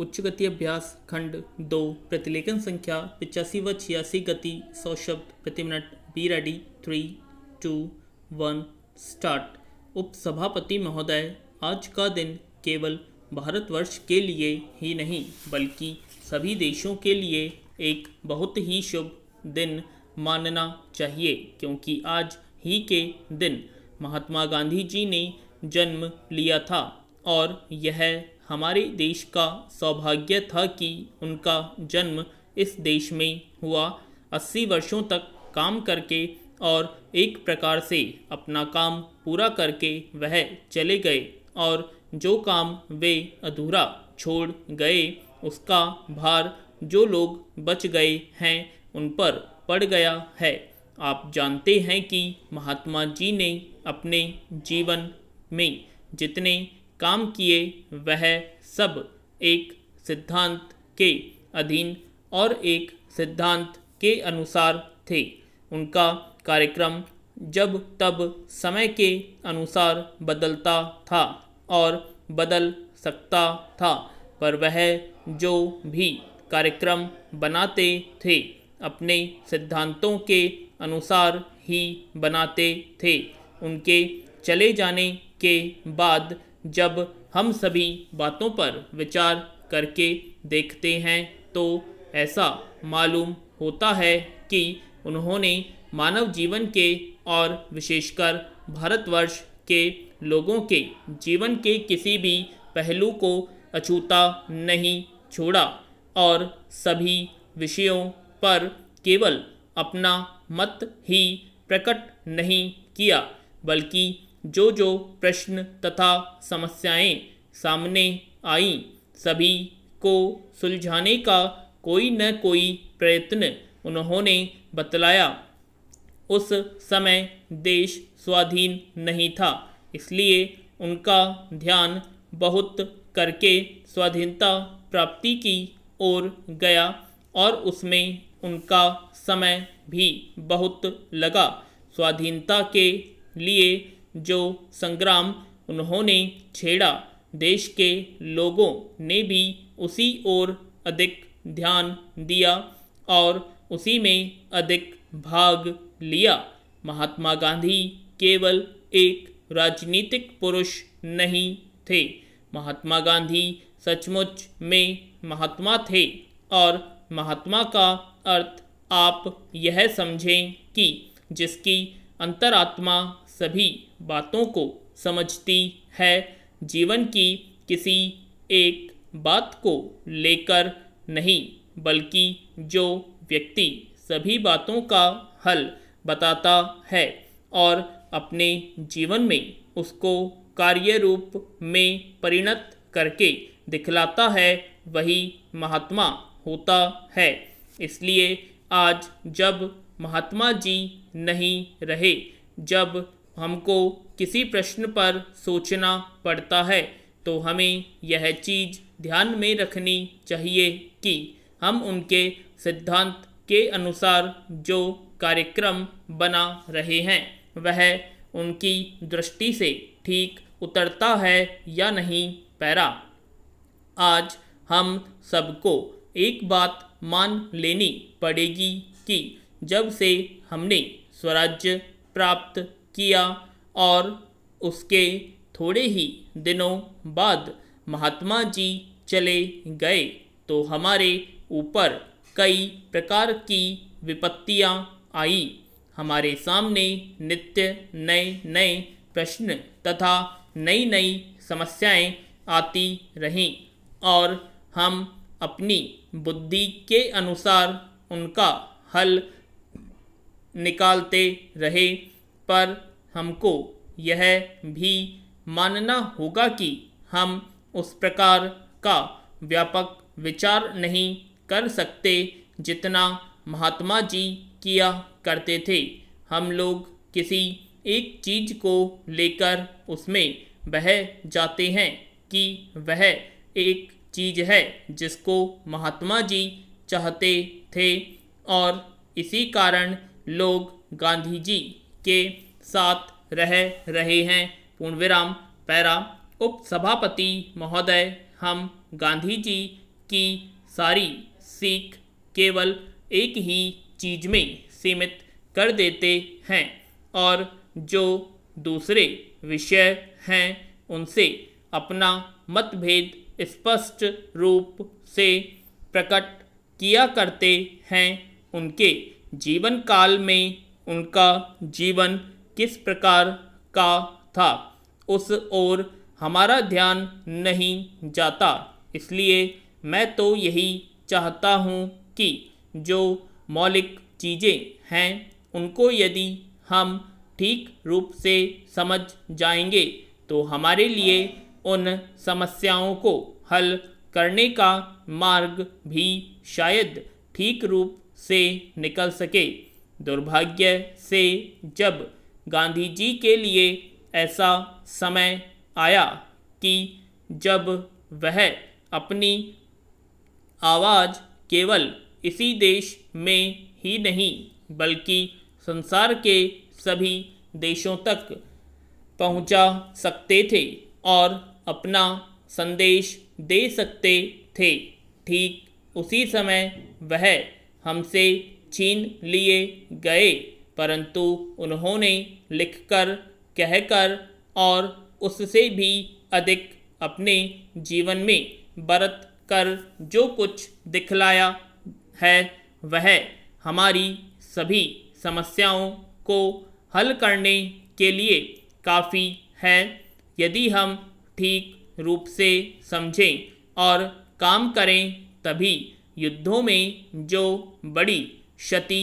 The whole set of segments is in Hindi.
उच्च गति अभ्यास खंड दो प्रतिलेखन संख्या पिचासी व छियासी गति सौ शब्द प्रति minute be ready three two one start उप सभापति महोदय आज का दिन केवल भारतवर्ष के लिए ही नहीं बल्कि सभी देशों के लिए एक बहुत ही शुभ दिन मानना चाहिए क्योंकि आज ही के दिन महात्मा गांधी जी ने जन्म लिया था और यह हमारे देश का सौभाग्य था कि उनका जन्म इस देश में हुआ अस्सी वर्षों तक काम करके और एक प्रकार से अपना काम पूरा करके वह चले गए और जो काम वे अधूरा छोड़ गए उसका भार जो लोग बच गए हैं उन पर पड़ गया है आप जानते हैं कि महात्मा जी ने अपने जीवन में जितने काम किए वह सब एक सिद्धांत के अधीन और एक सिद्धांत के अनुसार थे उनका कार्यक्रम जब तब समय के अनुसार बदलता था और बदल सकता था पर वह जो भी कार्यक्रम बनाते थे अपने सिद्धांतों के अनुसार ही बनाते थे उनके चले जाने के बाद जब हम सभी बातों पर विचार करके देखते हैं तो ऐसा मालूम होता है कि उन्होंने मानव जीवन के और विशेषकर भारतवर्ष के लोगों के जीवन के किसी भी पहलू को अछूता नहीं छोड़ा और सभी विषयों पर केवल अपना मत ही प्रकट नहीं किया बल्कि जो जो प्रश्न तथा समस्याएं सामने आई सभी को सुलझाने का कोई न कोई प्रयत्न उन्होंने बतलाया उस समय देश स्वाधीन नहीं था इसलिए उनका ध्यान बहुत करके स्वाधीनता प्राप्ति की ओर गया और उसमें उनका समय भी बहुत लगा स्वाधीनता के लिए जो संग्राम उन्होंने छेड़ा देश के लोगों ने भी उसी ओर अधिक ध्यान दिया और उसी में अधिक भाग लिया महात्मा गांधी केवल एक राजनीतिक पुरुष नहीं थे महात्मा गांधी सचमुच में महात्मा थे और महात्मा का अर्थ आप यह समझें कि जिसकी अंतरात्मा सभी बातों को समझती है जीवन की किसी एक बात को लेकर नहीं बल्कि जो व्यक्ति सभी बातों का हल बताता है और अपने जीवन में उसको कार्य रूप में परिणत करके दिखलाता है वही महात्मा होता है इसलिए आज जब महात्मा जी नहीं रहे जब हमको किसी प्रश्न पर सोचना पड़ता है तो हमें यह चीज़ ध्यान में रखनी चाहिए कि हम उनके सिद्धांत के अनुसार जो कार्यक्रम बना रहे हैं वह उनकी दृष्टि से ठीक उतरता है या नहीं पैरा आज हम सबको एक बात मान लेनी पड़ेगी कि जब से हमने स्वराज्य प्राप्त किया और उसके थोड़े ही दिनों बाद महात्मा जी चले गए तो हमारे ऊपर कई प्रकार की विपत्तियाँ आई हमारे सामने नित्य नए नए प्रश्न तथा नई नई समस्याएं आती रहीं और हम अपनी बुद्धि के अनुसार उनका हल निकालते रहे पर हमको यह भी मानना होगा कि हम उस प्रकार का व्यापक विचार नहीं कर सकते जितना महात्मा जी किया करते थे हम लोग किसी एक चीज़ को लेकर उसमें बह जाते हैं कि वह एक चीज़ है जिसको महात्मा जी चाहते थे और इसी कारण लोग गांधी जी के साथ रह रहे हैं पूर्ण विराम पैरा उप सभापति महोदय हम गांधी जी की सारी सीख केवल एक ही चीज़ में सीमित कर देते हैं और जो दूसरे विषय हैं उनसे अपना मतभेद स्पष्ट रूप से प्रकट किया करते हैं उनके जीवन काल में उनका जीवन किस प्रकार का था उस ओर हमारा ध्यान नहीं जाता इसलिए मैं तो यही चाहता हूँ कि जो मौलिक चीज़ें हैं उनको यदि हम ठीक रूप से समझ जाएंगे तो हमारे लिए उन समस्याओं को हल करने का मार्ग भी शायद ठीक रूप से निकल सके दुर्भाग्य से जब गांधी जी के लिए ऐसा समय आया कि जब वह अपनी आवाज़ केवल इसी देश में ही नहीं बल्कि संसार के सभी देशों तक पहुंचा सकते थे और अपना संदेश दे सकते थे ठीक उसी समय वह हमसे छीन लिए गए परंतु उन्होंने लिखकर कहकर और उससे भी अधिक अपने जीवन में बरत कर जो कुछ दिखलाया है वह हमारी सभी समस्याओं को हल करने के लिए काफ़ी है यदि हम ठीक रूप से समझें और काम करें तभी युद्धों में जो बड़ी क्षति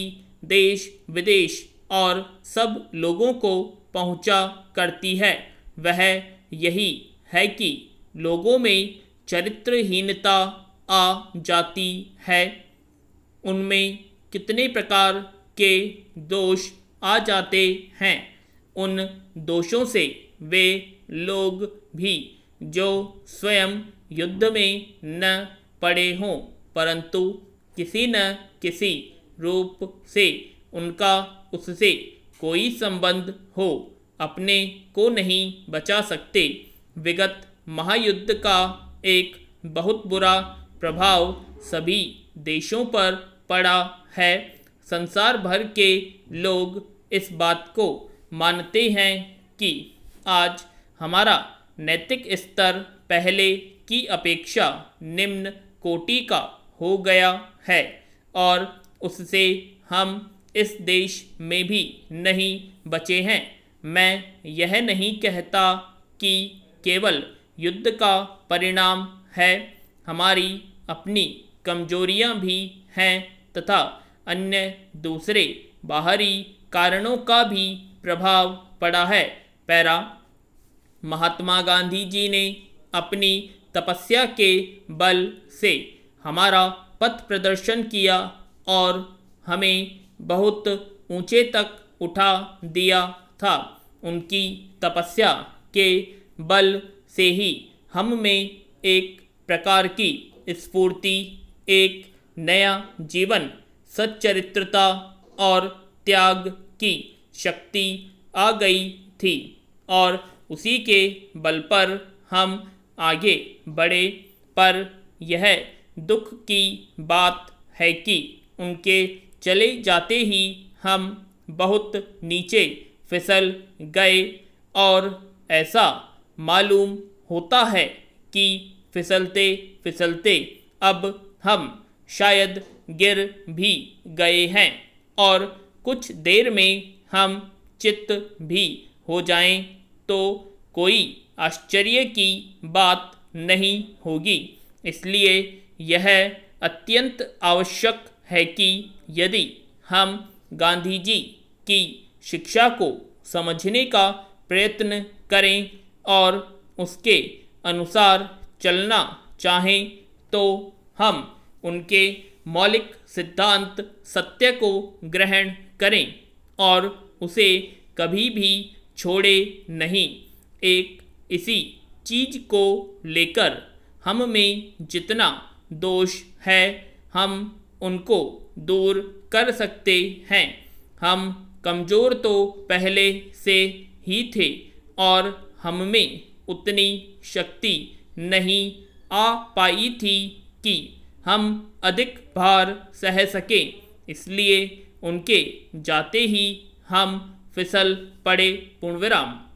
देश विदेश और सब लोगों को पहुंचा करती है वह यही है कि लोगों में चरित्रहीनता आ जाती है उनमें कितने प्रकार के दोष आ जाते हैं उन दोषों से वे लोग भी जो स्वयं युद्ध में न पड़े हों परंतु किसी न किसी रूप से उनका उससे कोई संबंध हो अपने को नहीं बचा सकते विगत महायुद्ध का एक बहुत बुरा प्रभाव सभी देशों पर पड़ा है संसार भर के लोग इस बात को मानते हैं कि आज हमारा नैतिक स्तर पहले की अपेक्षा निम्न कोटि का हो गया है और उससे हम इस देश में भी नहीं बचे हैं मैं यह नहीं कहता कि केवल युद्ध का परिणाम है हमारी अपनी कमजोरियां भी हैं तथा अन्य दूसरे बाहरी कारणों का भी प्रभाव पड़ा है पैरा महात्मा गांधी जी ने अपनी तपस्या के बल से हमारा पथ प्रदर्शन किया और हमें बहुत ऊंचे तक उठा दिया था उनकी तपस्या के बल से ही हम में एक प्रकार की स्फूर्ति एक नया जीवन सच्चरित्रता और त्याग की शक्ति आ गई थी और उसी के बल पर हम आगे बढ़े पर यह दुख की बात है कि उनके चले जाते ही हम बहुत नीचे फिसल गए और ऐसा मालूम होता है कि फिसलते फिसलते अब हम शायद गिर भी गए हैं और कुछ देर में हम चित्त भी हो जाएं तो कोई आश्चर्य की बात नहीं होगी इसलिए यह अत्यंत आवश्यक है कि यदि हम गांधी जी की शिक्षा को समझने का प्रयत्न करें और उसके अनुसार चलना चाहें तो हम उनके मौलिक सिद्धांत सत्य को ग्रहण करें और उसे कभी भी छोड़े नहीं एक इसी चीज को लेकर हम में जितना दोष है हम उनको दूर कर सकते हैं हम कमज़ोर तो पहले से ही थे और हम में उतनी शक्ति नहीं आ पाई थी कि हम अधिक भार सह सकें इसलिए उनके जाते ही हम फिसल पड़े पूर्णविराम